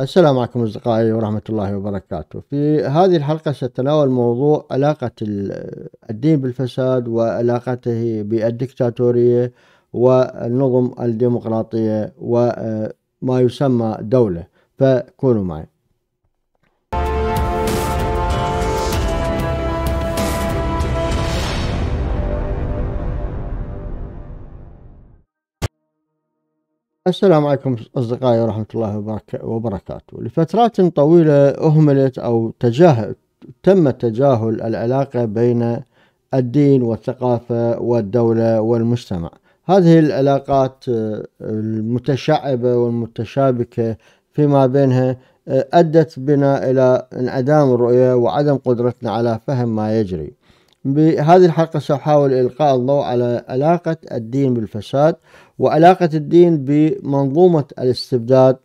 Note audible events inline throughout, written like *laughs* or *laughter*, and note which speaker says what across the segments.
Speaker 1: السلام عليكم أصدقائي ورحمة الله وبركاته في هذه الحلقة سأتناول موضوع علاقة الدين بالفساد وعلاقته بالدكتاتورية والنظم الديمقراطية وما يسمى دولة فكونوا معي السلام عليكم أصدقائي ورحمة الله وبركاته لفترات طويلة أهملت أو تجاهل تم تجاهل العلاقة بين الدين والثقافة والدولة والمجتمع هذه العلاقات آه، المتشعبة والمتشابكة فيما بينها آه، أدت بنا إلى انعدام الرؤية وعدم قدرتنا على فهم ما يجري بهذه الحلقة سأحاول إلقاء الضوء على علاقة الدين بالفساد وعلاقة الدين بمنظومة الاستبداد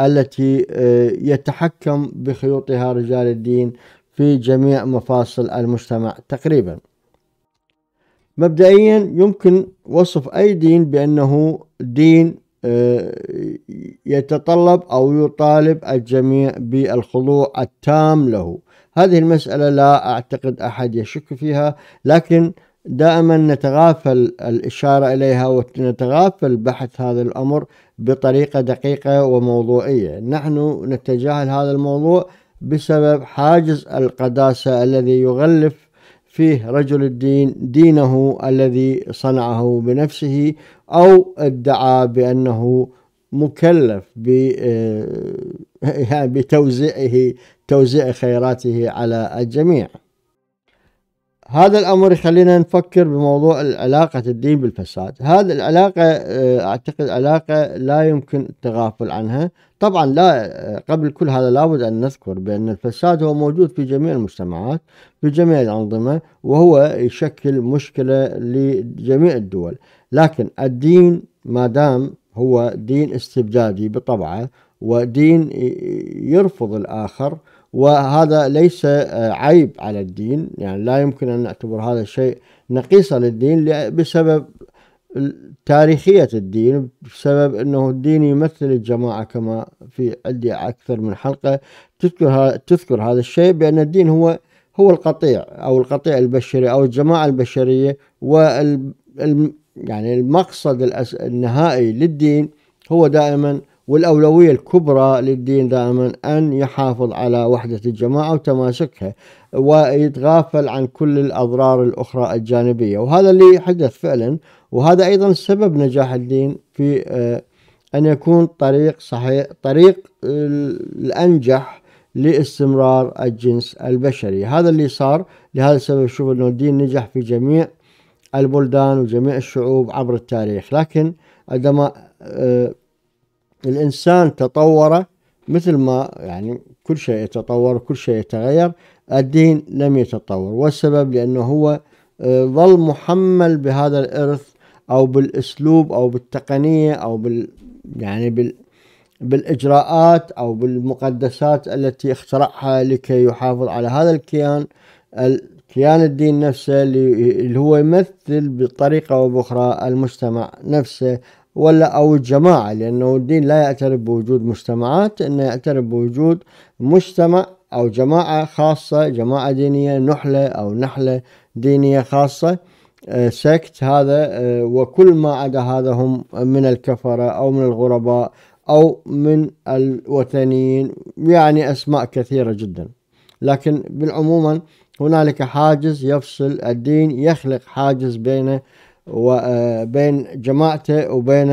Speaker 1: التي آه، يتحكم بخيوطها رجال الدين في جميع مفاصل المجتمع تقريبا مبدئيا يمكن وصف أي دين بأنه دين آه، يتطلب أو يطالب الجميع بالخضوع التام له هذه المسألة لا أعتقد أحد يشك فيها لكن دائما نتغافل الإشارة إليها ونتغافل بحث هذا الأمر بطريقة دقيقة وموضوعية نحن نتجاهل هذا الموضوع بسبب حاجز القداسة الذي يغلف فيه رجل الدين دينه الذي صنعه بنفسه أو ادعى بأنه مكلف آه، *laughs* يعني بتوزيعه توزيع خيراته على الجميع هذا الامر يخلينا نفكر بموضوع علاقه الدين بالفساد، هذه العلاقه آه، اعتقد علاقه لا يمكن التغافل عنها، طبعا لا آه، قبل كل هذا لابد ان نذكر بان الفساد هو موجود في جميع المجتمعات، في جميع الانظمه، وهو يشكل مشكله لجميع الدول، لكن الدين ما دام هو دين استبدادي بطبعه ودين يرفض الاخر وهذا ليس آه، عيب على الدين يعني لا يمكن أن نعتبر هذا الشيء نقيصا للدين بسبب تاريخية الدين بسبب أنه الدين يمثل الجماعة كما في عندي أكثر من حلقة تذكر, تذكر هذا الشيء بأن الدين هو هو القطيع أو القطيع البشري أو الجماعة البشرية وال يعني المقصد النهائي للدين هو دائما والأولوية الكبرى للدين دائما أن يحافظ على وحدة الجماعة وتماسكها ويتغافل عن كل الأضرار الأخرى الجانبية وهذا اللي حدث فعلا وهذا أيضا سبب نجاح الدين في آه، أن يكون طريق صحيح طريق آه، الأنجح لاستمرار الجنس البشري هذا اللي صار لهذا السبب شوف أنه الدين نجح في جميع البلدان وجميع الشعوب عبر التاريخ لكن عندما آه، الإنسان تطور مثل ما يعني كل شيء يتطور وكل شيء يتغير الدين لم يتطور والسبب لأنه هو آه، ظل محمل بهذا الإرث أو بالأسلوب أو بالتقنية أو بال يعني بال بالإجراءات أو بالمقدسات التي اخترعها لكي يحافظ على هذا الكيان كيان الدين نفسه اللي هو يمثل بطريقة أو بأخرى المجتمع نفسه ولا أو الجماعة لأنه الدين لا يعترف بوجود مجتمعات إنه يعترف بوجود مجتمع أو جماعة خاصة جماعة دينية نحلة أو نحلة دينية خاصة آه، سكت هذا آه، وكل ما عدا هذا هم من الكفرة أو من الغرباء أو من الوثنيين يعني أسماء كثيرة جدا لكن بالعموما هنالك حاجز يفصل الدين يخلق حاجز بينه وبين جماعته وبين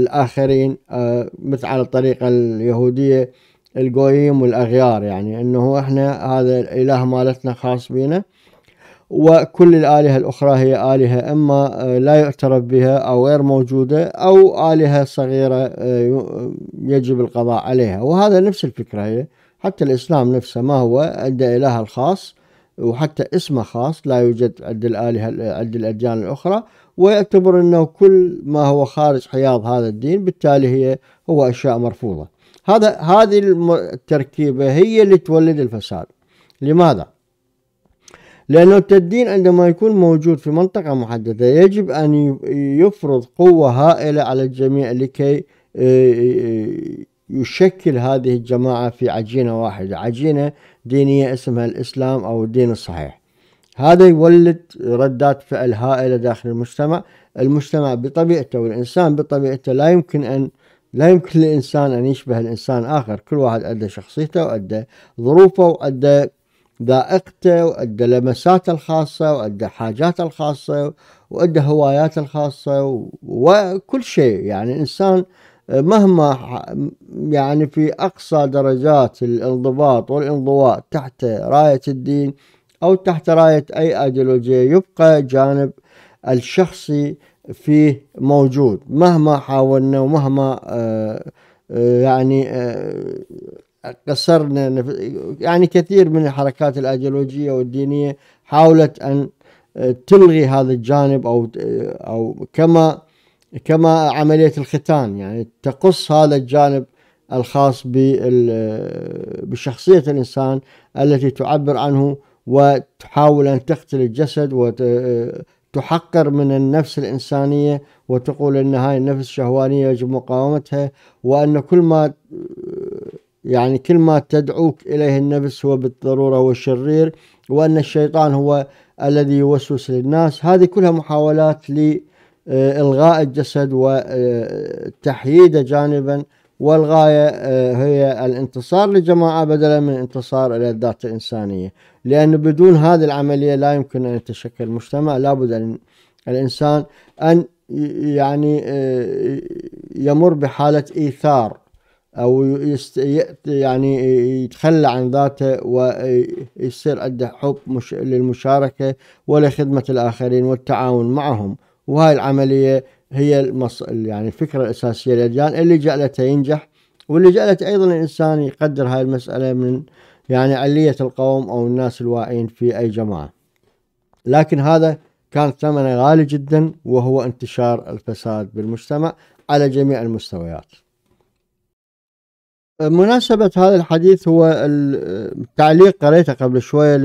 Speaker 1: الآخرين آه، مثل على الطريقة اليهودية القويم والأغيار يعني أنه إحنا هذا الإله مالتنا خاص بينا وكل الآلهة الأخرى هي آلهة إما آه، لا يعترف بها أو غير موجودة أو آلهة صغيرة آه، يجب القضاء عليها وهذا نفس الفكرة هي حتى الإسلام نفسه ما هو عنده إله الخاص وحتى اسمه خاص لا يوجد عند الآلهة عند الأديان الأخرى ويعتبر أنه كل ما هو خارج حياض هذا الدين بالتالي هي هو أشياء مرفوضة هذا هذه التركيبة هي اللي تولد الفساد لماذا؟ لأنه التدين عندما يكون موجود في منطقة محددة يجب أن يفرض قوة هائلة على الجميع لكي آه، آه، آه، يشكل هذه الجماعة في عجينة واحدة عجينة دينية اسمها الإسلام أو الدين الصحيح هذا يولد ردات فعل هائلة داخل المجتمع المجتمع بطبيعته والإنسان بطبيعته لا يمكن أن لا يمكن للإنسان أن يشبه الإنسان آخر كل واحد أدى شخصيته وأدى ظروفه وأدى ذائقته وأدى لمساته الخاصة وأدى حاجاته الخاصة وأدى هواياته الخاصة وكل شيء يعني الإنسان مهما يعني في أقصى درجات الانضباط والانضواء تحت راية الدين أو تحت راية أي أيديولوجية يبقى جانب الشخصي فيه موجود مهما حاولنا ومهما آه، آه، يعني آه، قصرنا يعني كثير من الحركات الأيديولوجية والدينية حاولت أن تلغي هذا الجانب أو أو كما كما عملية الختان يعني تقص هذا الجانب الخاص بشخصية الإنسان التي تعبر عنه وتحاول أن تقتل الجسد وتحقر من النفس الإنسانية وتقول أن هاي النفس شهوانية يجب مقاومتها وأن كل ما يعني كل ما تدعوك إليه النفس هو بالضرورة هو شرير وأن الشيطان هو الذي يوسوس للناس هذه كلها محاولات لي آه، الغاء الجسد وتحييده آه، جانبا والغايه آه، هي الانتصار للجماعه بدلا من الانتصار الى الذات الانسانيه لان بدون هذه العمليه لا يمكن ان يتشكل مجتمع لابد ان الانسان ان يعني يمر بحاله ايثار او يست يعني يتخلى عن ذاته ويصير عنده حب للمشاركه ولخدمه الاخرين والتعاون معهم وهاي العملية هي المص... يعني الفكرة الأساسية للاديان اللي جعلته ينجح واللي جعلت أيضا الإنسان يقدر هاي المسألة من يعني علية القوم أو الناس الواعين في أي جماعة لكن هذا كان ثمنه غالي جدا وهو انتشار الفساد بالمجتمع على جميع المستويات مناسبة هذا الحديث هو التعليق قريته قبل شوية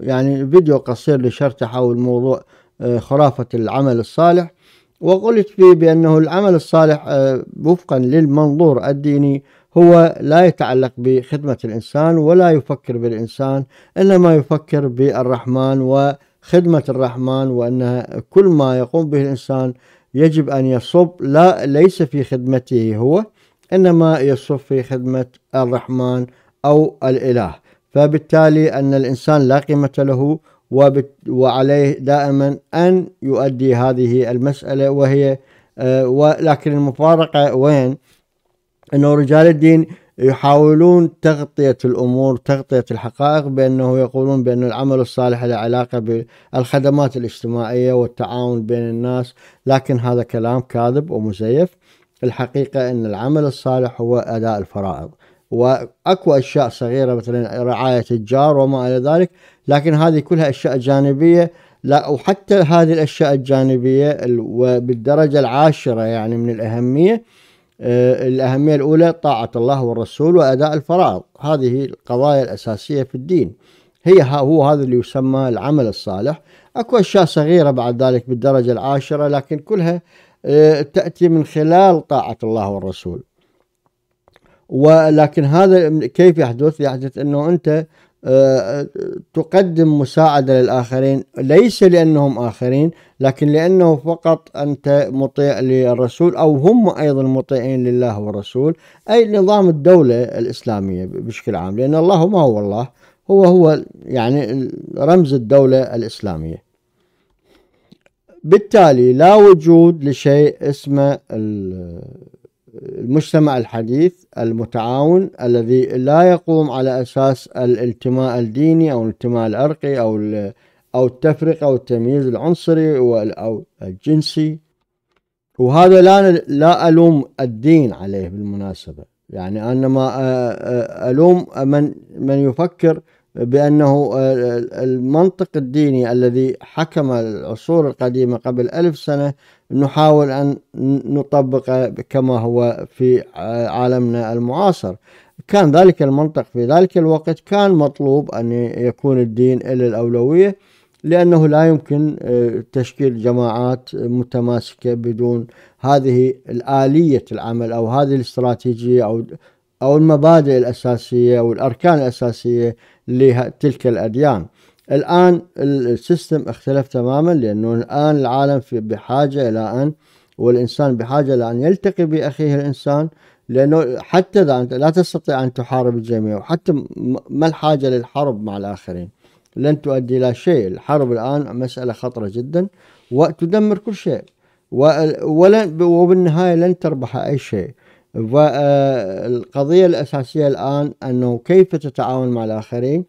Speaker 1: يعني فيديو قصير لشرته حول موضوع آه، خرافة العمل الصالح وقلت فيه بأنه العمل الصالح آه، وفقا للمنظور الديني هو لا يتعلق بخدمة الإنسان ولا يفكر بالإنسان إنما يفكر بالرحمن وخدمة الرحمن وأن كل ما يقوم به الإنسان يجب أن يصب لا ليس في خدمته هو إنما يصب في خدمة الرحمن أو الإله فبالتالي أن الإنسان لا قيمة له وعليه دائما أن يؤدي هذه المسألة وهي آه، ولكن المفارقة وين أنه رجال الدين يحاولون تغطية الأمور تغطية الحقائق بأنه يقولون بأن العمل الصالح له علاقة بالخدمات الاجتماعية والتعاون بين الناس لكن هذا كلام كاذب ومزيف الحقيقة أن العمل الصالح هو أداء الفرائض واكو اشياء صغيره مثلا رعايه الجار وما الى ذلك لكن هذه كلها اشياء جانبيه لا وحتى هذه الاشياء الجانبيه وبالدرجه العاشره يعني من الاهميه آه، الأهمية الأولى طاعة الله والرسول وأداء الفرائض هذه القضايا الأساسية في الدين هي هو هذا اللي يسمى العمل الصالح أكو أشياء صغيرة بعد ذلك بالدرجة العاشرة لكن كلها آه، تأتي من خلال طاعة الله والرسول ولكن هذا كيف يحدث؟ يحدث انه انت آه، تقدم مساعدة للآخرين ليس لأنهم آخرين لكن لأنه فقط أنت مطيع للرسول أو هم أيضا مطيعين لله والرسول أي نظام الدولة الإسلامية بشكل عام لأن الله ما هو الله هو هو يعني رمز الدولة الإسلامية بالتالي لا وجود لشيء اسمه المجتمع الحديث المتعاون الذي لا يقوم على اساس الانتماء الديني او الانتماء العرقي او او التفرقه او التمييز العنصري او الجنسي وهذا لا لا الوم الدين عليه بالمناسبه يعني انما الوم من من يفكر بأنه المنطق الديني الذي حكم العصور القديمة قبل ألف سنة نحاول أن نطبقه كما هو في عالمنا المعاصر كان ذلك المنطق في ذلك الوقت كان مطلوب أن يكون الدين إلى الأولوية لأنه لا يمكن آه، تشكيل جماعات متماسكة بدون هذه الآلية العمل أو هذه الاستراتيجية أو أو المبادئ الأساسية أو الأركان الأساسية لتلك الأديان الآن السيستم اختلف تماما لأنه الآن العالم في بحاجة إلى أن والإنسان بحاجة لأن يلتقي بأخيه الإنسان لأنه حتى إذا أنت لا تستطيع أن تحارب الجميع وحتى ما الحاجة للحرب مع الآخرين لن تؤدي إلى شيء الحرب الآن مسألة خطرة جدا وتدمر كل شيء ولن وبالنهاية لن تربح أي شيء فالقضية آه، الأساسية الآن أنه كيف تتعاون مع الآخرين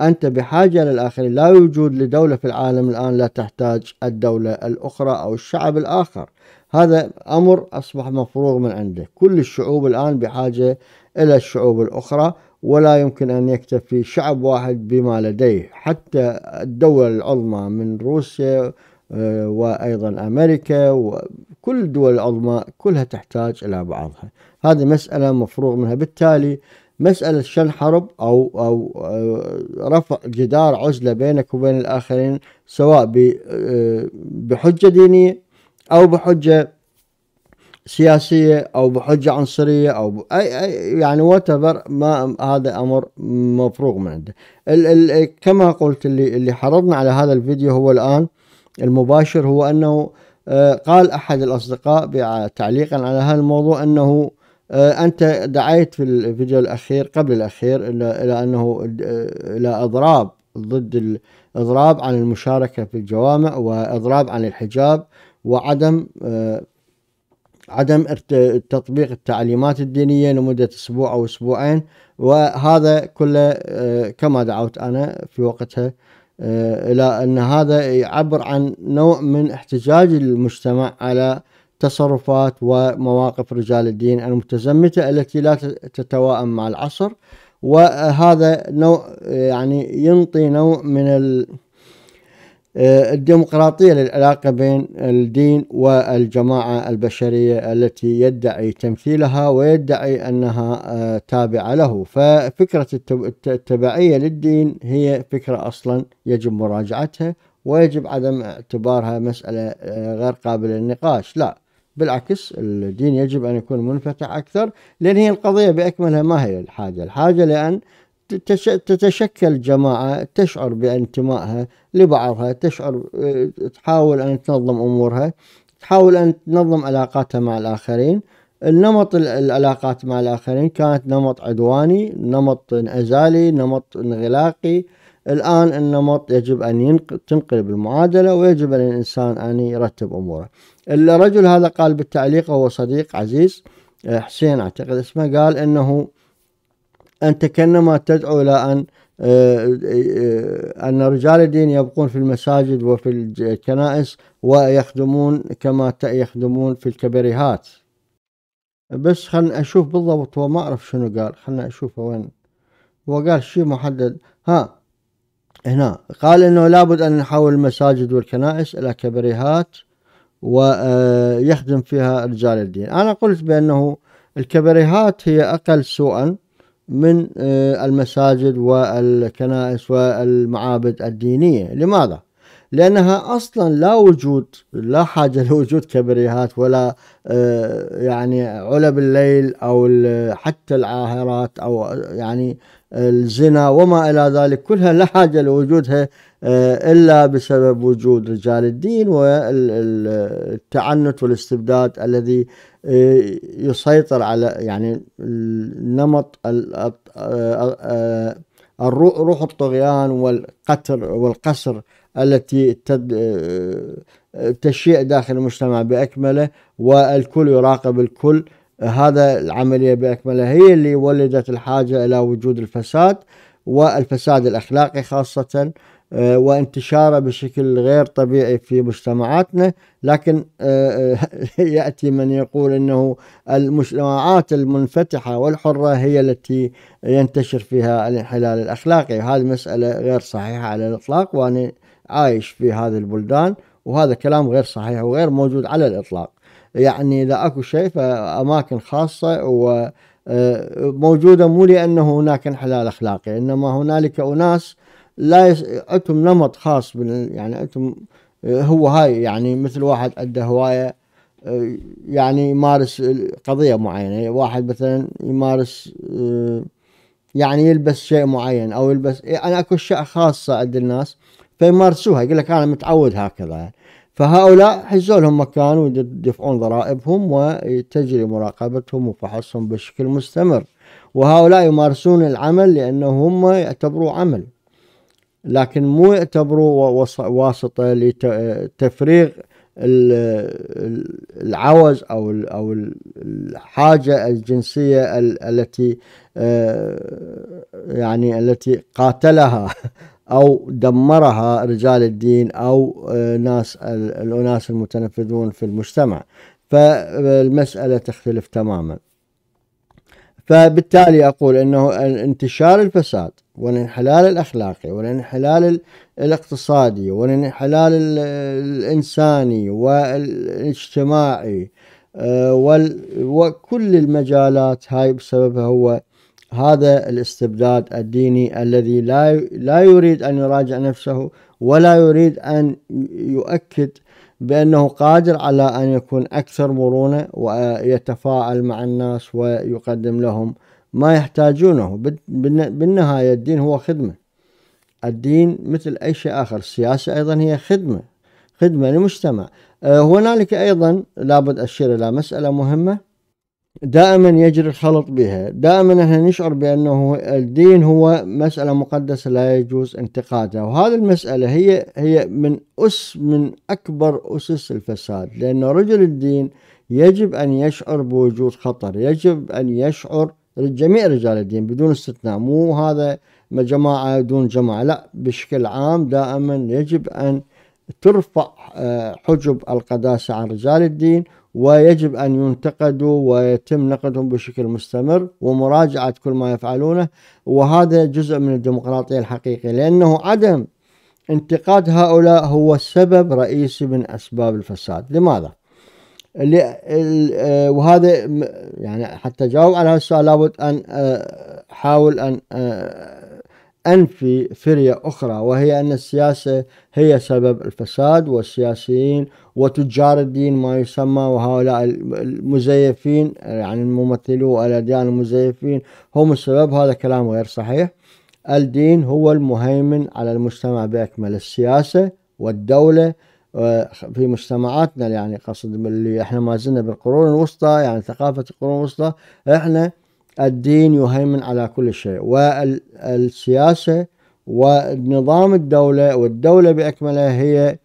Speaker 1: أنت بحاجة للآخر لا يوجد لدولة في العالم الآن لا تحتاج الدولة الأخرى أو الشعب الآخر هذا أمر أصبح مفروغ من عنده كل الشعوب الآن بحاجة إلى الشعوب الأخرى ولا يمكن أن يكتفي شعب واحد بما لديه حتى الدول العظمى من روسيا آه، وأيضا أمريكا وكل الدول العظمى كلها تحتاج إلى بعضها هذه مسألة مفروغ منها بالتالي مسألة شن حرب أو أو آه، رفع جدار عزلة بينك وبين الآخرين سواء آه، بحجة دينية أو بحجة سياسية أو بحجة عنصرية أو أي, أي يعني وتبر ما هذا أمر مفروغ من عنده ال ال كما قلت اللي اللي حرضنا على هذا الفيديو هو الآن المباشر هو أنه آه، قال أحد الأصدقاء تعليقا على هذا الموضوع أنه آه، أنت دعيت في الفيديو الأخير قبل الأخير إلى, أنه آه، إلى إضراب ضد الإضراب عن المشاركة في الجوامع وإضراب عن الحجاب وعدم آه، عدم تطبيق التعليمات الدينية لمدة أسبوع أو أسبوعين وهذا كله كما دعوت أنا في وقتها إلى أن هذا يعبر عن نوع من احتجاج المجتمع على تصرفات ومواقف رجال الدين المتزمتة التي لا تتواءم مع العصر وهذا نوع يعني ينطي نوع من آه، الديمقراطية للعلاقة بين الدين والجماعة البشرية التي يدعي تمثيلها ويدعي أنها آه، تابعة له ففكرة التبعية للدين هي فكرة أصلا يجب مراجعتها ويجب عدم اعتبارها مسألة آه، غير قابلة للنقاش لا بالعكس الدين يجب أن يكون منفتح أكثر لأن هي القضية بأكملها ما هي الحاجة الحاجة لأن تتشكل جماعة تشعر بانتمائها لبعضها تشعر آه، تحاول أن تنظم أمورها تحاول أن تنظم علاقاتها مع الآخرين النمط العلاقات مع الآخرين كانت نمط عدواني نمط انعزالي نمط انغلاقي الآن النمط يجب أن تنقلب المعادلة ويجب على الإنسان أن يرتب أموره الرجل هذا قال بالتعليق هو صديق عزيز آه، حسين أعتقد اسمه قال أنه أنت كأنما تدعو إلى أن آه، آه، أن رجال الدين يبقون في المساجد وفي الكنائس ويخدمون كما يخدمون في الكبريهات بس خلنا أشوف بالضبط هو ما أعرف شنو قال خلنا أشوفه وين هو قال شيء محدد ها هنا قال انه لابد ان نحول المساجد والكنائس الى كبريهات ويخدم آه، فيها رجال الدين انا قلت بانه الكبريهات هي اقل سوءا من آه، المساجد والكنائس والمعابد الدينيه لماذا لانها اصلا لا وجود لا حاجه *laughs* لوجود كبريهات ولا آه، يعني علب الليل او حتى العاهرات او يعني الزنا وما إلى ذلك كلها لا حاجة لوجودها آه، إلا بسبب وجود رجال الدين والتعنت والاستبداد الذي آه، يسيطر على يعني نمط آه، روح الطغيان والقتل والقسر التي تشيع داخل المجتمع بأكمله والكل يراقب الكل هذا العملية بأكملها هي اللي ولدت الحاجة إلى وجود الفساد والفساد الأخلاقي خاصة آه، وانتشاره بشكل غير طبيعي في مجتمعاتنا لكن آه، آه، *laughs* ياتي من يقول انه المجتمعات المنفتحه والحره هي التي ينتشر فيها الانحلال الاخلاقي هذه مساله غير صحيحه على الاطلاق وانا عايش في هذه البلدان وهذا كلام غير صحيح وغير موجود على الاطلاق يعني اذا اكو شيء فاماكن خاصه و آه، موجوده مو لانه هناك انحلال اخلاقي انما هنالك اناس لا يس... عندهم نمط خاص بال... يعني عندهم آه، هو هاي يعني مثل واحد عنده هوايه آه، يعني يمارس قضيه معينه واحد مثلا يمارس يعني يلبس شيء معين او يلبس يعني اكو اشياء خاصه عند الناس فيمارسوها يقول لك انا متعود هكذا فهؤلاء حجزوا لهم مكان ويدفعون ضرائبهم وتجري مراقبتهم وفحصهم بشكل مستمر وهؤلاء يمارسون العمل لأنه هم يعتبروا عمل لكن مو يعتبروا واسطة لتفريغ العوز أو أو الحاجة الجنسية التي آه، يعني التي قاتلها أو دمرها رجال الدين أو آه، ناس الأناس المتنفذون في المجتمع فالمسألة تختلف تماما فبالتالي أقول أنه انتشار الفساد والانحلال الأخلاقي والانحلال الاقتصادي والانحلال الإنساني والاجتماعي آه، وكل المجالات هاي بسببها هو هذا الاستبداد الديني الذي لا لا يريد ان يراجع نفسه ولا يريد ان يؤكد بانه قادر على ان يكون اكثر مرونه ويتفاعل مع الناس ويقدم لهم ما يحتاجونه بالنهايه الدين هو خدمه الدين مثل اي شيء اخر السياسه ايضا هي خدمه خدمه للمجتمع آه، هنالك ايضا لابد اشير الى مساله مهمه دائما يجري الخلط بها دائما احنا نشعر بانه الدين هو مسألة مقدسة لا يجوز انتقادها وهذه المسألة هي هي من أس من أكبر أسس الفساد لأن رجل الدين يجب أن يشعر بوجود خطر يجب أن يشعر جميع رجال الدين بدون استثناء مو هذا جماعة دون جماعة لا بشكل عام دائما يجب أن ترفع آه، حجب القداسة عن رجال الدين ويجب أن ينتقدوا ويتم نقدهم بشكل مستمر ومراجعة كل ما يفعلونه وهذا جزء من الديمقراطية الحقيقية لأنه عدم انتقاد هؤلاء هو سبب رئيسي من أسباب الفساد لماذا؟ آه، وهذا يعني حتى أجاوب على هذا السؤال لابد أن أحاول آه، أن آه، أنفي فرية أخرى وهي أن السياسة هي سبب الفساد والسياسيين وتجار الدين ما يسمى وهؤلاء المزيفين يعني الممثلو الأديان المزيفين هم السبب هذا كلام غير صحيح الدين هو المهيمن على المجتمع بأكمل السياسة والدولة آه، في مجتمعاتنا يعني قصد اللي احنا ما زلنا بالقرون الوسطى يعني ثقافة القرون الوسطى احنا الدين يهيمن على كل شيء والسياسة ونظام الدولة والدولة بأكملها هي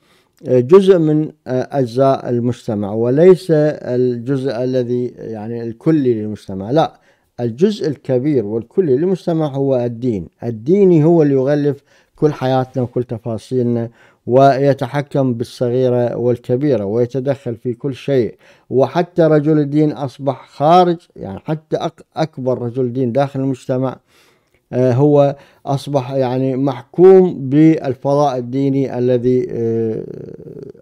Speaker 1: جزء من آه، أجزاء المجتمع وليس الجزء الذي يعني الكلي للمجتمع لا الجزء الكبير والكلي للمجتمع هو الدين الديني هو اللي يغلف كل حياتنا وكل تفاصيلنا ويتحكم بالصغيرة والكبيرة ويتدخل في كل شيء وحتى رجل الدين أصبح خارج يعني حتى أكبر رجل دين داخل المجتمع آه، هو أصبح يعني محكوم بالفضاء الديني الذي آه،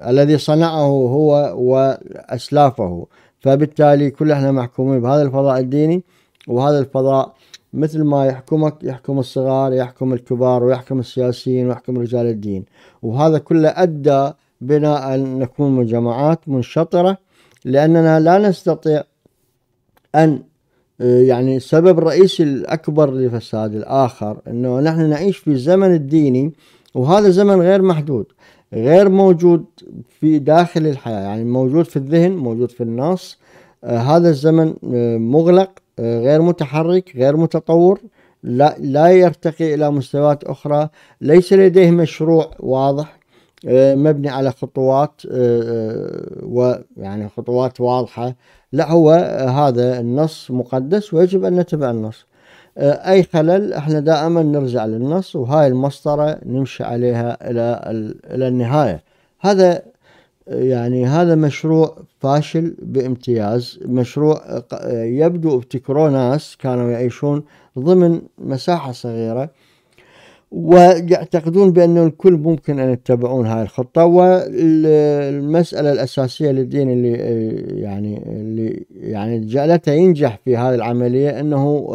Speaker 1: الذي صنعه هو وأسلافه فبالتالي كل احنا محكومين بهذا الفضاء الديني وهذا الفضاء مثل ما يحكمك يحكم الصغار يحكم الكبار ويحكم السياسيين ويحكم رجال الدين وهذا كله أدى بنا أن نكون مجتمعات منشطرة لأننا لا نستطيع أن آه، يعني السبب الرئيسي الأكبر لفساد الآخر أنه نحن نعيش في الزمن الديني وهذا زمن غير محدود غير موجود في داخل الحياة يعني موجود في الذهن موجود في النص آه، هذا الزمن آه، مغلق غير متحرك غير متطور لا, لا يرتقي إلى مستويات أخرى ليس لديه مشروع واضح آه، مبني على خطوات آه، آه، ويعني خطوات واضحة لا هو هذا النص مقدس ويجب أن نتبع النص أي خلل احنا دائما نرجع للنص وهاي المسطرة نمشي عليها إلى إلى النهاية هذا يعني هذا مشروع فاشل بامتياز مشروع يبدو ابتكروا ناس كانوا يعيشون ضمن مساحة صغيرة ويعتقدون بأن الكل ممكن أن يتبعون هذه الخطة والمسألة الأساسية للدين اللي يعني اللي يعني جعلته ينجح في هذه العملية أنه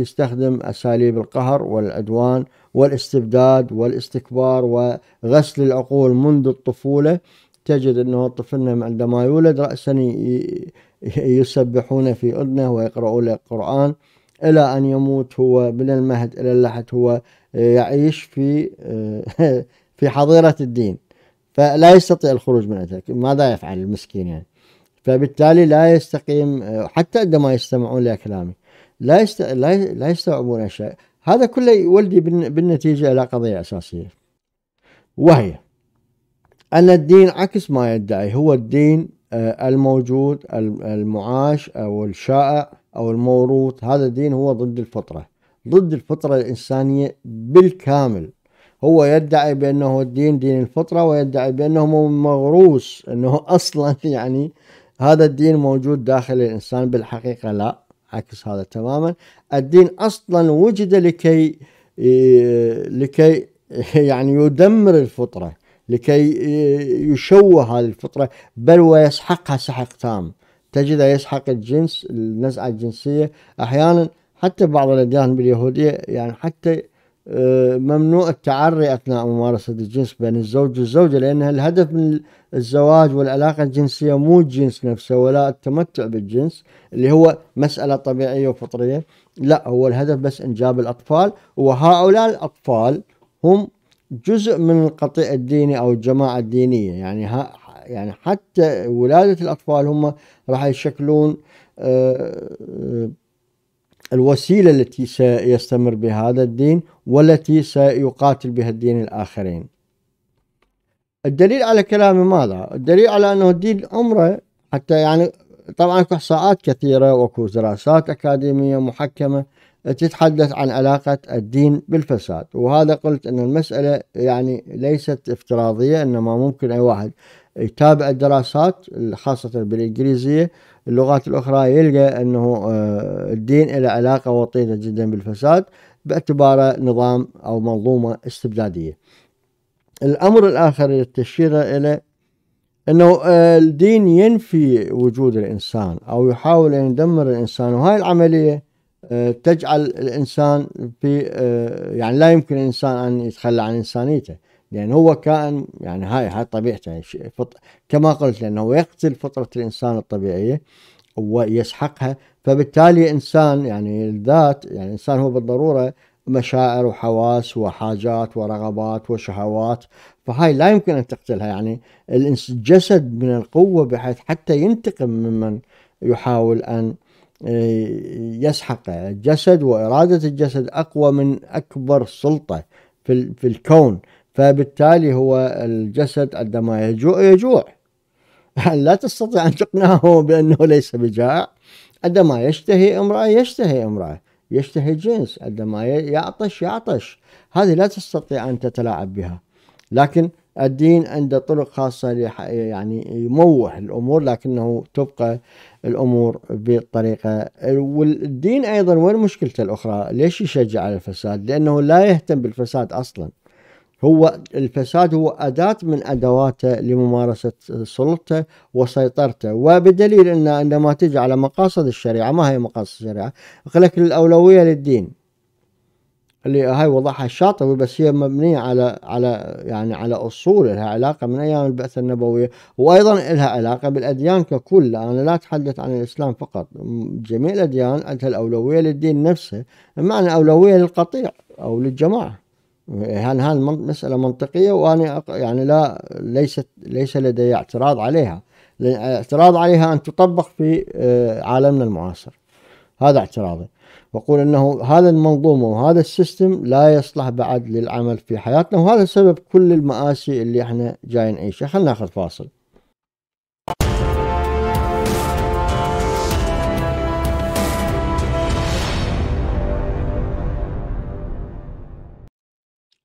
Speaker 1: يستخدم أساليب القهر والعدوان والاستبداد والاستكبار وغسل العقول منذ الطفولة تجد أنه طفلنا عندما يولد رأسا يسبحون في أذنه ويقرؤون القرآن إلى أن يموت هو من المهد إلى اللحد هو يعيش في *laughs* في حظيرة الدين فلا يستطيع الخروج من ذلك ماذا يفعل المسكين يعني فبالتالي لا يستقيم حتى عندما يستمعون لكلامي لا يست... لا, ي... لا يستوعبون اشياء هذا كله يولدي بالنتيجه الى قضيه اساسيه وهي أن الدين عكس ما يدعي هو الدين آه، الموجود المعاش أو الشائع أو الموروث هذا الدين هو ضد الفطرة ضد الفطرة الإنسانية بالكامل هو يدعي بأنه الدين دين الفطرة ويدعي بأنه مغروس أنه *laughs* أصلا يعني هذا الدين موجود داخل الإنسان بالحقيقة لا عكس هذا تماما الدين أصلا وجد لكي آه، لكي *laughs* يعني يدمر الفطرة لكي آه، يشوه هذه الفطرة بل ويسحقها سحق تام تجده يسحق الجنس النزعة الجنسية أحيانا حتى بعض الأديان باليهودية يعني حتى آه، ممنوع التعري أثناء ممارسة الجنس بين الزوج والزوجة لأن الهدف من الزواج والعلاقة الجنسية مو الجنس نفسه ولا التمتع بالجنس اللي هو مسألة طبيعية وفطرية لا هو الهدف بس إنجاب الأطفال وهؤلاء الأطفال هم جزء من القطيع الديني او الجماعه الدينيه يعني ها يعني حتى ولاده الاطفال هم راح يشكلون آه، الوسيله التي سيستمر بها هذا الدين والتي سيقاتل بها الدين الاخرين. الدليل على كلامي ماذا؟ الدليل على انه الدين عمره حتى يعني طبعا اكو احصاءات كثيره واكو دراسات اكاديميه محكمه تتحدث عن علاقة الدين بالفساد وهذا قلت أن المسألة يعني ليست افتراضية إنما ممكن أي واحد يتابع الدراسات خاصة بالإنجليزية اللغات الأخرى يلقى أنه آه، الدين له علاقة وطيدة جدا بالفساد باعتباره نظام أو منظومة استبدادية الأمر الآخر اللي تشير إليه انه آه، الدين ينفي وجود الانسان او يحاول ان يدمر الانسان وهاي العمليه آه، تجعل الانسان في آه، يعني لا يمكن الانسان ان يتخلى عن انسانيته لان هو كائن يعني هاي هاي طبيعته كما قلت لانه يقتل فطره الانسان الطبيعيه ويسحقها فبالتالي انسان يعني الذات يعني الانسان هو بالضروره مشاعر وحواس وحاجات ورغبات وشهوات فهاي لا يمكن ان تقتلها يعني الجسد من القوه بحيث حتى ينتقم ممن يحاول ان إيه، يسحق الجسد وإرادة الجسد أقوى من أكبر سلطة في, في الكون فبالتالي هو الجسد عندما يجوع يجوع *laughs* لا تستطيع أن تقنعه بأنه ليس بجائع عندما يشتهي امرأة يشتهي امرأة يشتهي جنس عندما يعطش يعطش هذه لا تستطيع أن تتلاعب بها لكن الدين عنده طرق خاصة يعني يموه الأمور لكنه تبقى الأمور بالطريقة والدين أيضا وين مشكلته الأخرى ليش يشجع على الفساد لأنه لا يهتم بالفساد أصلا هو الفساد هو أداة من أدواته لممارسة سلطته وسيطرته وبدليل أن عندما تجي على مقاصد الشريعة ما هي مقاصد الشريعة لك الأولوية للدين اللي هاي وضعها الشاطبي بس هي مبنية على على يعني على أصول لها علاقة من أيام البعثة النبوية وأيضا لها علاقة بالأديان ككل أنا لا أتحدث عن الإسلام فقط جميع الأديان عندها الأولوية للدين نفسه بمعنى أولوية للقطيع أو للجماعة يعني هذه مسألة منطقية وأنا يعني لا ليست ليس لدي اعتراض عليها الاعتراض عليها أن تطبق في آه، عالمنا المعاصر هذا اعتراضي واقول انه هذا المنظومه وهذا السيستم لا يصلح بعد للعمل في حياتنا وهذا سبب كل المآسي اللي احنا جايين نعيشها خلينا ناخذ فاصل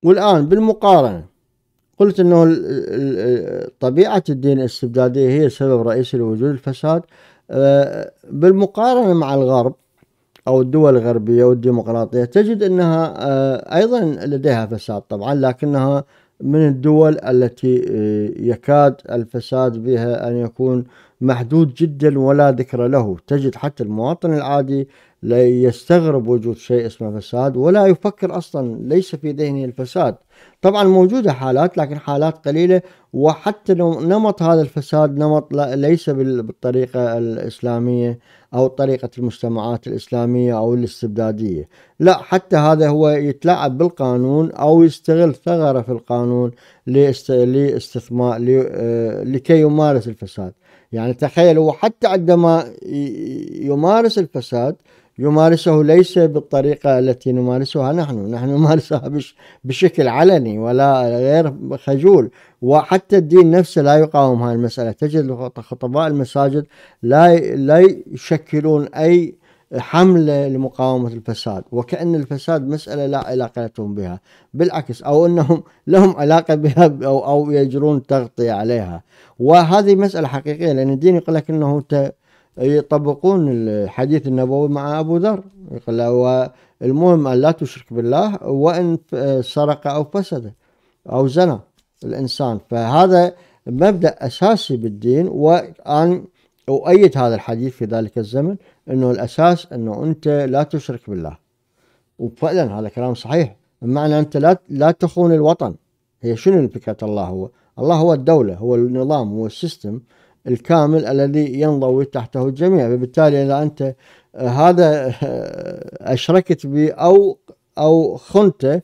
Speaker 1: والان بالمقارنه قلت انه طبيعه الدين الاستبداديه هي سبب رئيسي لوجود الفساد آه، بالمقارنه مع الغرب أو الدول الغربية والديمقراطية تجد أنها آه، أيضا لديها فساد طبعا لكنها من الدول التي آه، يكاد الفساد بها أن يكون محدود جدا ولا ذكر له تجد حتى المواطن العادي لا يستغرب وجود شيء اسمه فساد ولا يفكر أصلا ليس في ذهنه الفساد طبعا موجودة حالات لكن حالات قليلة وحتى لو نمط هذا الفساد نمط ليس بالطريقة الإسلامية أو طريقة المجتمعات الإسلامية أو الاستبدادية لا حتى هذا هو يتلاعب بالقانون أو يستغل ثغرة في القانون لاستثمار آه، لكي يمارس الفساد يعني تخيل هو حتى عندما يمارس الفساد يمارسه ليس بالطريقة التي نمارسها نحن نحن نمارسها بش بشكل علني ولا غير خجول وحتى الدين نفسه لا يقاوم هذه المسألة تجد خطباء المساجد لا لا يشكلون أي حملة لمقاومة الفساد وكأن الفساد مسألة لا علاقة لهم بها بالعكس أو أنهم *laughs* لهم علاقة بها أو, أو يجرون تغطية عليها وهذه مسألة حقيقية لأن الدين يقول لك أنه يطبقون الحديث النبوي مع أبو ذر يقول له المهم أن لا تشرك بالله وإن سرق أو فسد أو زنى الإنسان فهذا مبدأ أساسي بالدين وأن أؤيد هذا الحديث في ذلك الزمن انه الاساس انه انت لا تشرك بالله وفعلا هذا كلام صحيح بمعنى انت لا لا تخون الوطن هي شنو فكره الله هو؟ الله هو الدوله هو النظام هو السيستم الكامل الذي ينضوي تحته الجميع فبالتالي اذا انت هذا آه، اشركت به او او خنته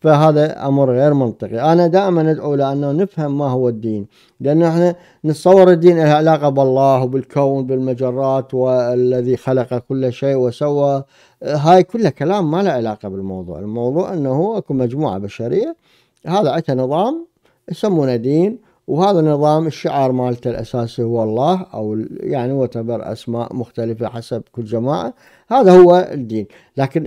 Speaker 1: فهذا امر غير منطقي انا دائما ادعو لانه نفهم ما هو الدين لان احنا نتصور الدين له علاقه بالله وبالكون بالمجرات والذي خلق كل شيء وسوى هاي كلها كلام ما له علاقه بالموضوع الموضوع انه اكو مجموعه بشريه هذا عندها نظام يسمونه دين وهذا النظام الشعار مالته الأساسي هو الله أو يعني وتبر أسماء مختلفة حسب كل جماعة هذا هو الدين لكن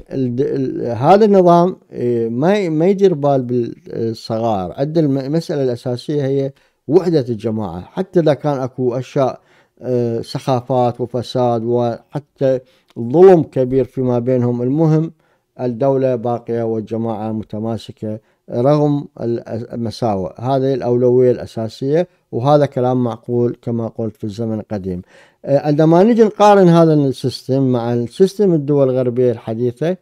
Speaker 1: هذا النظام إيه، ما ما يدير بال بالصغار عند المسألة الأساسية هي وحدة الجماعة حتى إذا كان أكو أشياء إيه، سخافات وفساد وحتى ظلم كبير فيما بينهم المهم الدولة باقية والجماعة متماسكة رغم المساوئ هذه الأولوية الأساسية وهذا كلام معقول كما قلت في الزمن القديم آه، عندما نجي نقارن هذا السيستم مع السيستم الدول الغربية الحديثة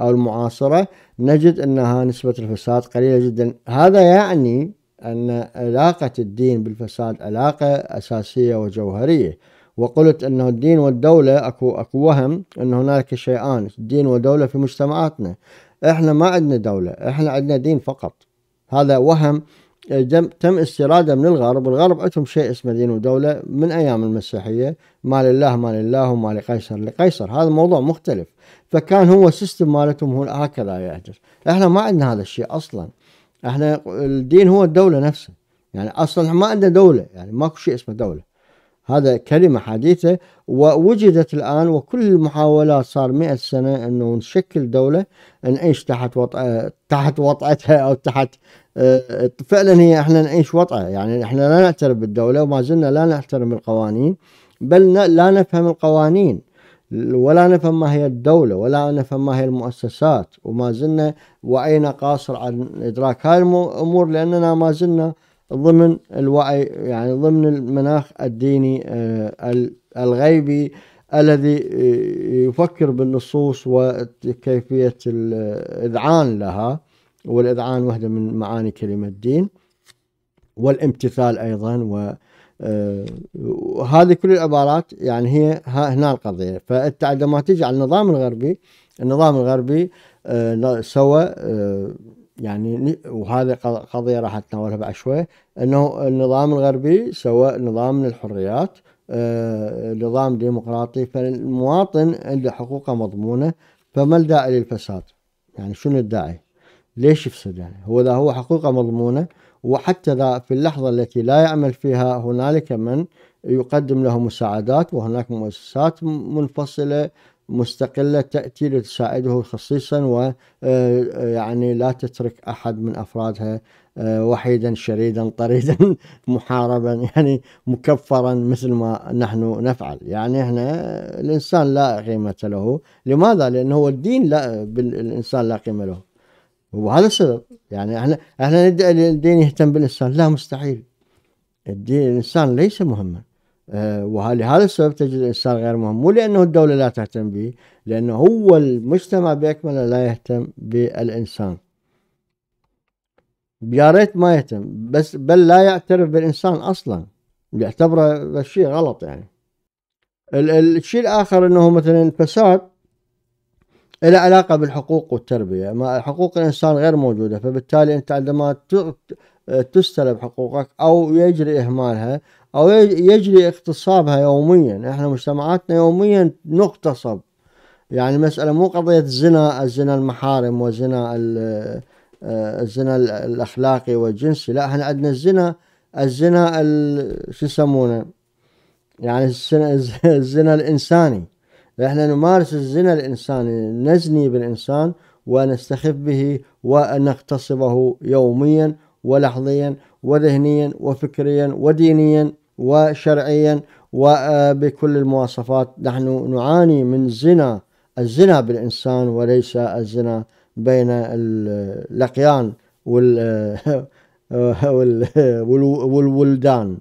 Speaker 1: أو المعاصرة نجد أنها نسبة الفساد قليلة جدا هذا يعني أن علاقة الدين بالفساد علاقة أساسية وجوهرية وقلت أنه الدين والدولة أكو, أكو وهم أن هناك شيئان الدين والدولة في مجتمعاتنا احنا ما عندنا دولة احنا عندنا دين فقط هذا وهم آه، تم استيراده من الغرب الغرب عندهم شيء اسمه دين ودولة من أيام المسيحية ما لله ما لله وما لقيصر لقيصر هذا موضوع مختلف فكان هو السيستم مالتهم هو هكذا يحدث احنا ما عندنا هذا الشيء أصلا احنا الدين هو الدولة نفسه يعني أصلا ما عندنا دولة يعني ماكو شيء اسمه دولة هذا كلمة حديثة ووجدت الآن وكل المحاولات صار مئة سنة أنه نشكل دولة نعيش تحت وطأ... تحت وطأتها أو تحت آه، فعلا هي احنا نعيش وطعة يعني احنا لا نعترف بالدولة وما زلنا لا نحترم القوانين بل لا نفهم القوانين ولا نفهم ما هي الدولة ولا نفهم ما هي المؤسسات وما زلنا وعينا قاصر عن إدراك هاي الأمور لأننا ما زلنا ضمن الوعي يعني ضمن المناخ الديني آه، الغيبي الذي آه، يفكر بالنصوص وكيفية الإذعان لها والإذعان واحدة من معاني كلمة الدين والامتثال أيضا وهذه آه، كل العبارات يعني هي هنا القضية فأنت عندما تجي على النظام الغربي النظام الغربي سوى يعني وهذه قضية راح أتناولها بعد شوي أنه النظام الغربي سواء نظام للحريات الحريات آه، نظام ديمقراطي فالمواطن عنده حقوقه مضمونة فما الداعي للفساد يعني شنو الداعي ليش يفسد يعني هو إذا هو حقوقه مضمونة وحتى ذا في اللحظة التي لا يعمل فيها هنالك من يقدم له مساعدات وهناك مؤسسات منفصلة مستقلة تأتي لتساعده خصيصا ويعني آه، آه، لا تترك أحد من أفرادها آه، وحيدا شريدا طريدا *laughs* محاربا يعني مكفرا مثل ما نحن نفعل يعني هنا الإنسان لا قيمة له لماذا؟ لأنه هو الدين لا بالإنسان لا قيمة له وهذا السبب يعني احنا احنا ندعي الدين يهتم بالانسان لا مستحيل الدين الانسان ليس مهما آه، ولهذا السبب تجد الإنسان غير مهم مو لأنه الدولة لا تهتم به لأنه هو المجتمع بأكمله لا يهتم بالإنسان يا ريت ما يهتم بس بل لا يعترف بالإنسان أصلا يعتبره شيء غلط يعني الشيء الآخر أنه مثلا الفساد له علاقة بالحقوق والتربية ما حقوق الإنسان غير موجودة فبالتالي أنت عندما تستلب حقوقك أو يجري إهمالها أو يجري اغتصابها يوميا إحنا مجتمعاتنا يوميا نغتصب يعني مسألة مو قضية زنا الزنا المحارم وزنا آه، الزنا الأخلاقي والجنسي لا إحنا عندنا الزنا الزنا شو يسمونه يعني الزنا الإنساني احنا نمارس الزنا الانساني نزني بالانسان ونستخف به ونغتصبه يوميا ولحظيا وذهنيا وفكريا ودينيا وشرعيا وبكل المواصفات نحن نعاني من زنا الزنا بالإنسان وليس الزنا بين اللقيان *laughs* والولدان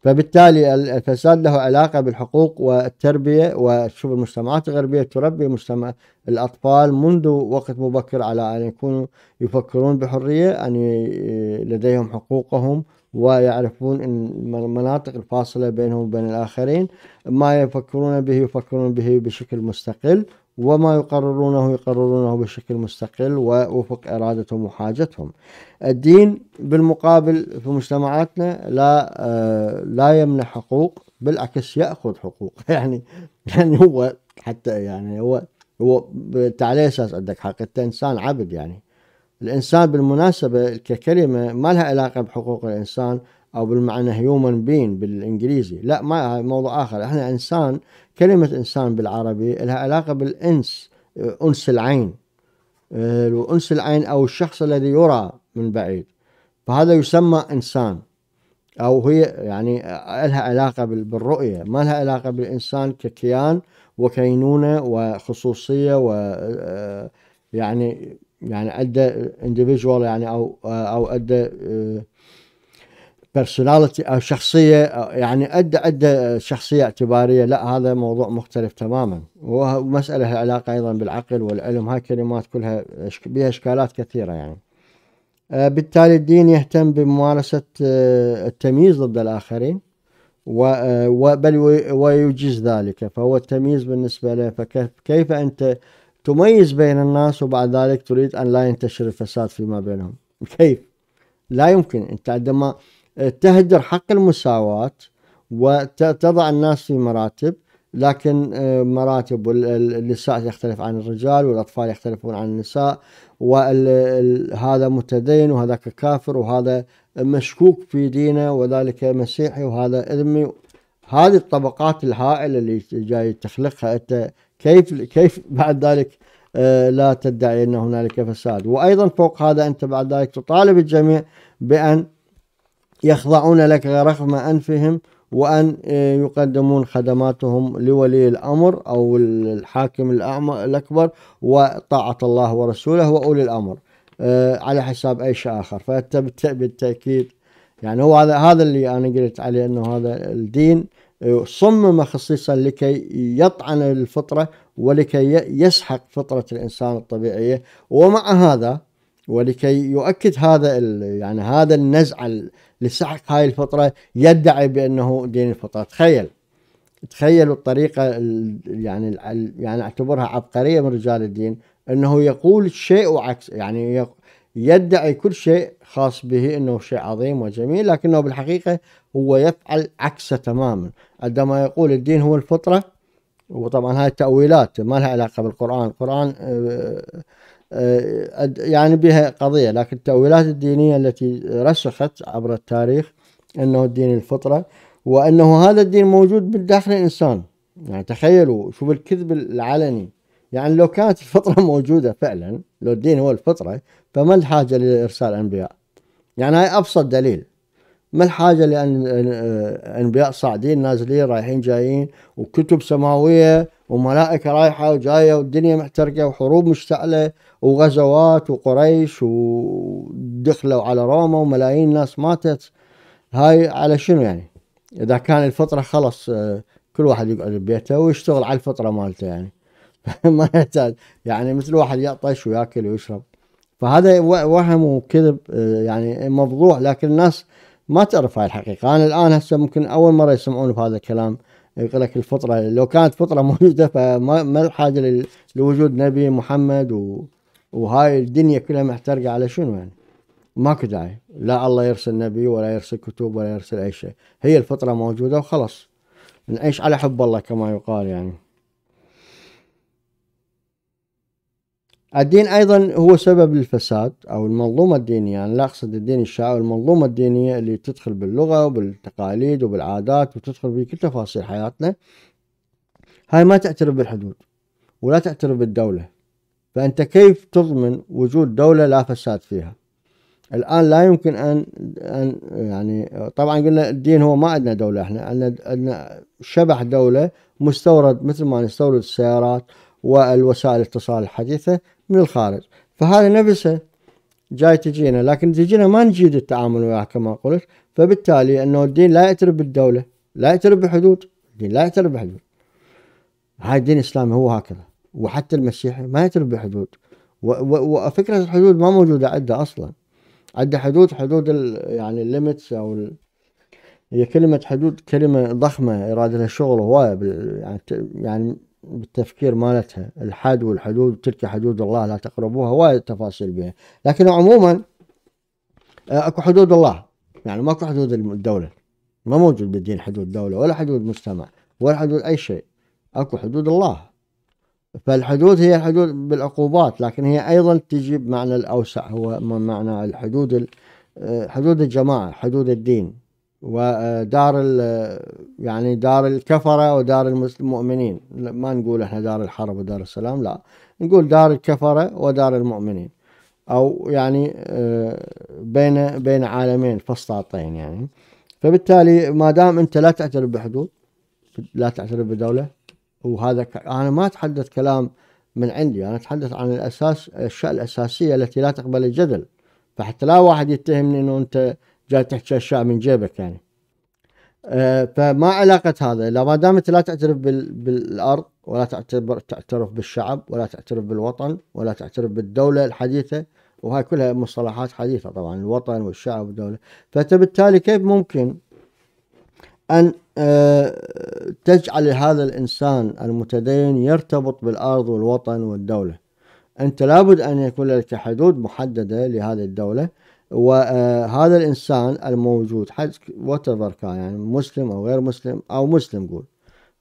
Speaker 1: فبالتالي الفساد له علاقة بالحقوق والتربية وشوف المجتمعات الغربية تربي مجتمع الأطفال منذ وقت مبكر على أن يكونوا يفكرون بحرية أن لديهم حقوقهم ويعرفون المناطق الفاصلة بينهم وبين الآخرين ما يفكرون به يفكرون به بشكل مستقل وما يقررونه يقررونه بشكل مستقل ووفق إرادتهم وحاجتهم الدين بالمقابل في مجتمعاتنا لا آه، لا يمنع حقوق بالعكس يأخذ حقوق *laughs* يعني يعني هو حتى يعني هو هو انت على اساس عندك حق انت انسان عبد يعني الإنسان بالمناسبة ككلمة ما لها علاقة بحقوق الإنسان أو بالمعنى هيومن بين بالإنجليزي لا ما موضوع آخر إحنا إنسان كلمة إنسان بالعربي لها علاقة بالإنس أنس العين آه، أنس العين أو الشخص الذي يرى من بعيد فهذا يسمى إنسان أو هي يعني لها علاقة بالرؤية ما لها علاقة بالإنسان ككيان وكينونة وخصوصية و آه، يعني يعني ادى individual يعني او او ادى بيرسوناليتي آه، او شخصيه يعني ادى ادى شخصيه اعتباريه لا هذا موضوع مختلف تماما ومساله علاقه ايضا بالعقل والعلم هاي كلمات كلها بها اشكالات كثيره يعني آه، بالتالي الدين يهتم بممارسه آه، التمييز ضد الاخرين بل ويجيز ذلك فهو التمييز بالنسبه له فكيف انت تميز بين الناس وبعد ذلك تريد أن لا ينتشر الفساد فيما بينهم كيف؟ لا يمكن أنت عندما آه، تهدر حق المساواة وتضع الناس في مراتب لكن آه، مراتب النساء يختلف عن الرجال والأطفال يختلفون عن النساء وهذا متدين وهذاك كافر وهذا مشكوك في دينه وذلك مسيحي وهذا إذمي هذه الطبقات الهائلة اللي جاي تخلقها أنت كيف كيف بعد ذلك آه، لا تدعي ان هنالك فساد وايضا فوق هذا انت بعد ذلك تطالب الجميع بان يخضعون لك رغم انفهم وان آه، يقدمون خدماتهم لولي الامر او الحاكم الاكبر وطاعه الله ورسوله واولي الامر آه، على حساب اي شيء اخر فانت بالتاكيد يعني هو هذا هذا اللي انا قلت عليه انه هذا الدين صمم خصيصا لكي يطعن الفطرة ولكي يسحق فطرة الإنسان الطبيعية ومع هذا ولكي يؤكد هذا يعني هذا النزعة لسحق هاي الفطرة يدعي بأنه دين الفطرة تخيل تخيلوا الطريقة يعني يعني اعتبرها عبقرية من رجال الدين أنه يقول شيء وعكس يعني يدعي كل شيء خاص به أنه شيء عظيم وجميل لكنه بالحقيقة هو يفعل عكسه تماما عندما يقول الدين هو الفطرة وطبعا هاي تأويلات ما لها علاقة بالقرآن القرآن آه، آه، يعني بها قضية لكن التأويلات الدينية التي رسخت عبر التاريخ أنه الدين الفطرة وأنه هذا الدين موجود بالداخل الإنسان يعني تخيلوا شوف الكذب العلني يعني لو كانت الفطرة *laughs* موجودة فعلا لو الدين هو الفطرة فما الحاجة لإرسال أنبياء يعني هاي أبسط دليل ما الحاجه لان آه، انبياء صاعدين نازلين رايحين جايين وكتب سماويه وملائكه رايحه وجايه والدنيا محترقه وحروب مشتعله وغزوات وقريش ودخلوا على روما وملايين ناس ماتت هاي على شنو يعني؟ اذا كان الفطره خلص آه، كل واحد يقعد ببيته ويشتغل على الفطره مالته يعني *laughs* ما يحتاج يعني مثل واحد يعطش وياكل ويشرب فهذا وهم وكذب آه، يعني مفضوح لكن الناس ما تعرف هاي الحقيقة أنا الآن هسه ممكن أول مرة يسمعون بهذا الكلام يقول لك الفطرة لو كانت فطرة *laughs* موجودة فما ما الحاجة لوجود نبي محمد و... وهاي الدنيا كلها محترقة على شنو يعني ماكو داعي لا الله يرسل نبي ولا يرسل كتب ولا يرسل أي شيء هي الفطرة موجودة وخلاص نعيش على حب الله كما يقال يعني الدين ايضا هو سبب للفساد او المنظومه الدينيه انا يعني لا اقصد الدين الشعبي المنظومه الدينيه اللي تدخل باللغه وبالتقاليد وبالعادات وتدخل بكل تفاصيل حياتنا هاي ما تعترف بالحدود ولا تعترف بالدوله فانت كيف تضمن وجود دوله لا فساد فيها الان لا يمكن ان ان يعني طبعا قلنا الدين هو ما عندنا دوله احنا عندنا شبح دوله مستورد مثل ما نستورد السيارات والوسائل الاتصال الحديثة من الخارج فهذا نفسه جاي تجينا لكن تجينا ما نجيد التعامل وياه كما قلت فبالتالي انه الدين لا يعترف بالدولة لا يعترف بحدود الدين لا يعترف بحدود هاي الدين الاسلامي هو هكذا وحتى المسيحي ما يعترف بحدود وفكرة الحدود ما موجودة عنده اصلا عنده حدود حدود الـ يعني الليمتس او هي كلمة حدود كلمة ضخمة يراد لها شغل هواية يعني يعني بالتفكير مالتها الحد والحدود تلك حدود الله لا تقربوها وايد تفاصيل بها لكن عموما آه، اكو حدود الله يعني ماكو حدود الدولة ما موجود بالدين حدود دولة ولا حدود مجتمع ولا حدود أي شيء أكو حدود الله فالحدود هي الحدود بالعقوبات لكن هي أيضا تجي بمعنى الأوسع هو معنى الحدود آه، حدود الجماعة حدود الدين ودار يعني دار الكفرة ودار المؤمنين ما نقول احنا دار الحرب ودار السلام لا نقول دار الكفرة ودار المؤمنين او يعني آه، بين بين عالمين فسطاطين يعني فبالتالي ما دام انت لا تعترف بحدود لا تعترف بدولة وهذا انا ما اتحدث كلام من عندي انا اتحدث عن الاساس الاشياء الاساسية التي لا تقبل الجدل فحتى لا واحد يتهمني انه انت جاي تحكي اشياء من جيبك يعني آه، فما علاقة هذا إلا ما دامت لا تعترف بالأرض ولا تعتبر تعترف بالشعب ولا تعترف بالوطن ولا تعترف بالدولة الحديثة وهاي كلها مصطلحات حديثة طبعا الوطن والشعب والدولة فبالتالي كيف ممكن أن آه، تجعل هذا الإنسان المتدين يرتبط بالأرض والوطن والدولة أنت لابد أن يكون لك حدود محددة لهذه الدولة وهذا آه، الإنسان الموجود حد واتفر كان يعني مسلم أو غير مسلم أو مسلم قول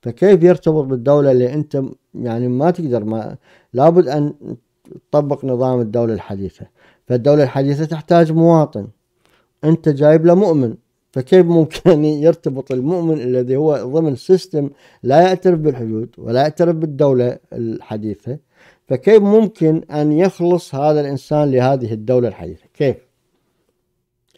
Speaker 1: فكيف يرتبط بالدولة اللي أنت يعني ما تقدر ما لابد أن تطبق نظام الدولة الحديثة فالدولة الحديثة تحتاج مواطن أنت جايب له مؤمن فكيف ممكن *laughs* أن يرتبط المؤمن الذي هو ضمن سيستم لا يعترف بالحدود ولا يعترف بالدولة الحديثة فكيف ممكن أن يخلص هذا الإنسان لهذه الدولة الحديثة كيف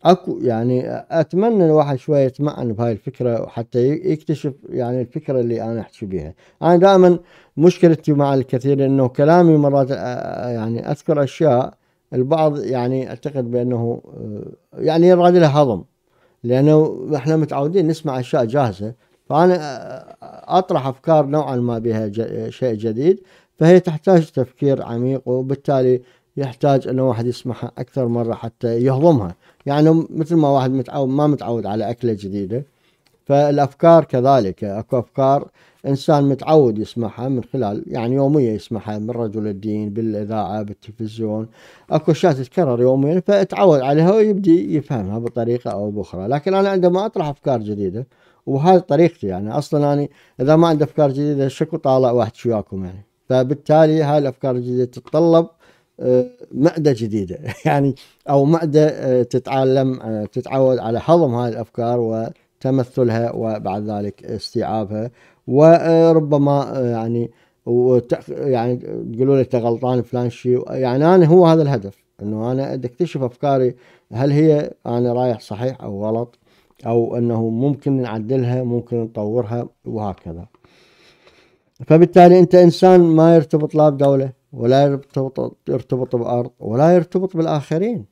Speaker 1: اكو يعني اتمنى الواحد شويه يتمعن بهاي الفكره وحتى يكتشف يعني الفكره اللي انا احكي بها انا دائما مشكلتي مع الكثير انه كلامي مرات يعني اذكر اشياء البعض يعني اعتقد بانه يعني يراد لها هضم لانه احنا متعودين نسمع اشياء جاهزه فانا اطرح افكار نوعا ما بها شيء جديد فهي تحتاج تفكير عميق وبالتالي يحتاج انه واحد يسمعها اكثر مره حتى يهضمها يعني مثل ما واحد متعود ما متعود على أكلة جديدة فالأفكار كذلك أكو أفكار إنسان متعود يسمعها من خلال يعني يوميا يسمعها من رجل الدين بالإذاعة بالتلفزيون أكو أشياء تتكرر يوميا فتعود عليها ويبدي يفهمها بطريقة أو بأخرى لكن أنا عندما أطرح أفكار جديدة وهذه طريقتي يعني اصلا انا اذا ما عندي افكار جديده شكو طالع واحد شوياكم يعني فبالتالي هاي الافكار الجديده تتطلب مأدة جديدة *laughs* يعني أو مأدة آه، تتعلم آه، تتعود على هضم هذه الأفكار وتمثلها وبعد ذلك استيعابها وربما آه، يعني يعني تقولوا لي انت غلطان فلان شيء يعني انا هو هذا الهدف انه انا اكتشف افكاري هل هي انا رايح صحيح او غلط او انه ممكن نعدلها ممكن نطورها وهكذا فبالتالي انت انسان ما يرتبط لا بدوله ولا يرتبط يرتبط بأرض ولا يرتبط بالآخرين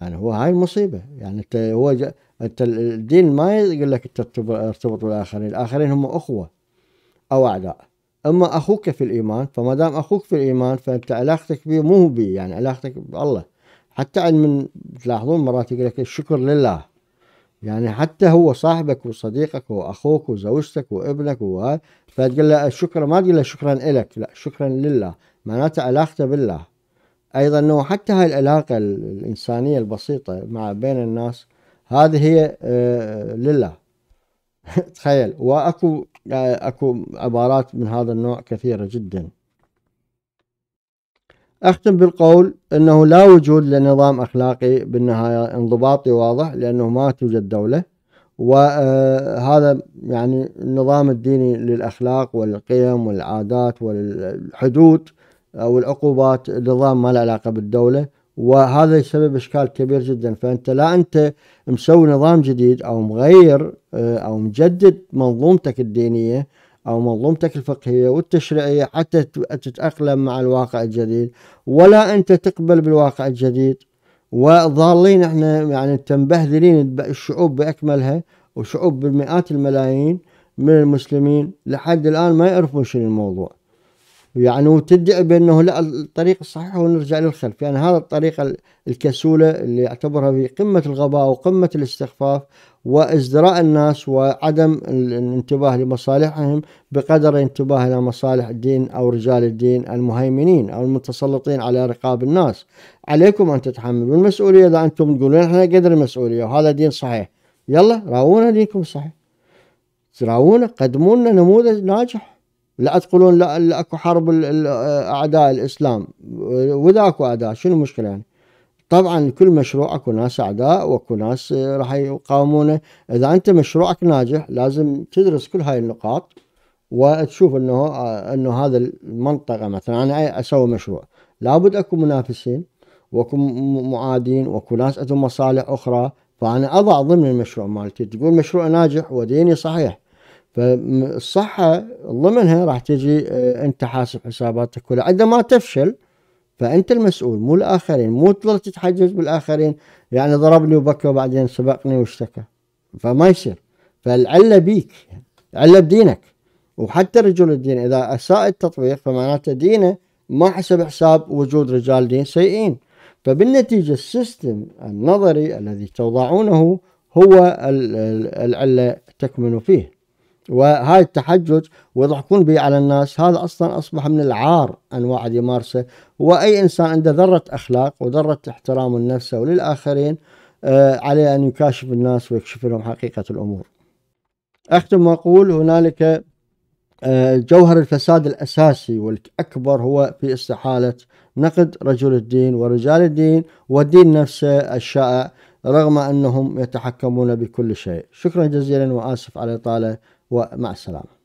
Speaker 1: يعني هو هاي المصيبة يعني أنت هو أنت الدين ما يقول لك أنت ارتبط بالآخرين الآخرين هم أخوة أو أعداء أما أخوك في الإيمان فما دام أخوك في الإيمان فأنت علاقتك به مو به يعني علاقتك بالله حتى عند من تلاحظون مرات يقول لك الشكر لله يعني حتى هو صاحبك وصديقك واخوك وزوجتك وابنك وهاي فتقول له الشكر ما تقول له شكرا لك لا شكرا لله معناته علاقته بالله ايضا انه حتى هاي العلاقه الانسانيه البسيطه مع بين الناس هذه هي آه، لله *laughs* تخيل واكو آه، اكو عبارات من هذا النوع كثيره جدا اختم بالقول انه لا وجود لنظام اخلاقي بالنهايه انضباطي واضح لانه ما توجد دوله وهذا آه، يعني النظام الديني للاخلاق والقيم والعادات والحدود او العقوبات نظام ما له علاقه بالدوله وهذا يسبب اشكال كبير جدا فانت لا انت مسوي نظام جديد او مغير آه، او مجدد منظومتك الدينيه او منظومتك الفقهيه والتشريعيه حتى تتاقلم مع الواقع الجديد ولا انت تقبل بالواقع الجديد وظالين احنا يعني تنبهذلين الشعوب باكملها وشعوب بالمئات الملايين من المسلمين لحد الان ما يعرفون شنو الموضوع. يعني وتدعي بانه لا الطريق الصحيح هو نرجع للخلف يعني هذا الطريقه الكسوله اللي اعتبرها في قمه الغباء وقمه الاستخفاف وازدراء الناس وعدم الانتباه لمصالحهم بقدر الانتباه الى مصالح الدين او رجال الدين المهيمنين او المتسلطين على رقاب الناس عليكم ان تتحملوا المسؤوليه اذا انتم تقولون احنا قدر المسؤوليه وهذا دين صحيح يلا راونا دينكم الصحيح راونا قدموا لنا نموذج ناجح لا تقولون لا, لا اكو حرب اعداء الاسلام واذا اكو اعداء شنو المشكله يعني؟ طبعا كل مشروع اكو ناس اعداء واكو ناس راح يقاومونه اذا انت مشروعك ناجح لازم تدرس كل هاي النقاط وتشوف انه انه هذا المنطقه مثلا انا اسوي مشروع لابد اكو منافسين واكو معادين واكو ناس عندهم مصالح اخرى فانا اضع ضمن المشروع مالتي تقول مشروع ناجح وديني صحيح فالصحة ضمنها راح تجي آه، أنت حاسب حساباتك كلها عندما تفشل فأنت المسؤول مو الآخرين مو تظل تتحجج بالآخرين يعني ضربني وبكى وبعدين سبقني واشتكى فما يصير فالعلة بيك العله بدينك وحتى رجل الدين إذا أساء التطبيق فمعناته دينه ما حسب حساب وجود رجال دين سيئين فبالنتيجة السيستم النظري الذي توضعونه هو العلة تكمن فيه وهاي التحجج ويضحكون به على الناس هذا اصلا اصبح من العار ان واحد يمارسه واي انسان عنده ذره اخلاق وذره احترام لنفسه وللاخرين آه عليه ان يكاشف الناس ويكشف لهم حقيقه الامور. اختم واقول هنالك آه، جوهر الفساد الاساسي والاكبر هو في استحاله نقد رجل الدين ورجال الدين والدين نفسه الشائع رغم انهم يتحكمون بكل شيء. شكرا جزيلا واسف على الاطاله. ومع السلامة